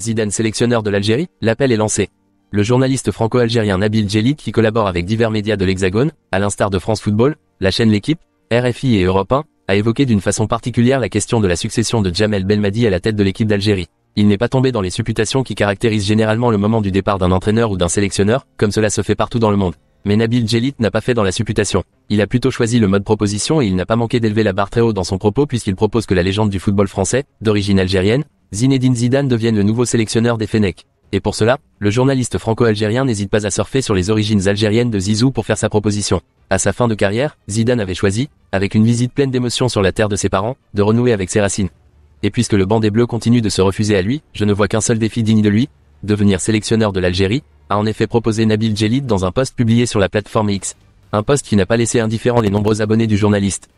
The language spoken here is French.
Zidane sélectionneur de l'Algérie, l'appel est lancé. Le journaliste franco-algérien Nabil Djellit qui collabore avec divers médias de l'Hexagone, à l'instar de France Football, la chaîne L'équipe, RFI et Europe 1, a évoqué d'une façon particulière la question de la succession de Jamel Belmadi à la tête de l'équipe d'Algérie. Il n'est pas tombé dans les supputations qui caractérisent généralement le moment du départ d'un entraîneur ou d'un sélectionneur, comme cela se fait partout dans le monde. Mais Nabil Djellit n'a pas fait dans la supputation. Il a plutôt choisi le mode proposition et il n'a pas manqué d'élever la barre très haut dans son propos puisqu'il propose que la légende du football français, d'origine algérienne, Zinedine Zidane devienne le nouveau sélectionneur des Fennecs. Et pour cela, le journaliste franco-algérien n'hésite pas à surfer sur les origines algériennes de Zizou pour faire sa proposition. À sa fin de carrière, Zidane avait choisi, avec une visite pleine d'émotions sur la terre de ses parents, de renouer avec ses racines. Et puisque le banc des Bleus continue de se refuser à lui, je ne vois qu'un seul défi digne de lui, devenir sélectionneur de l'Algérie, a en effet proposé Nabil Jelid dans un post publié sur la plateforme X. Un post qui n'a pas laissé indifférent les nombreux abonnés du journaliste.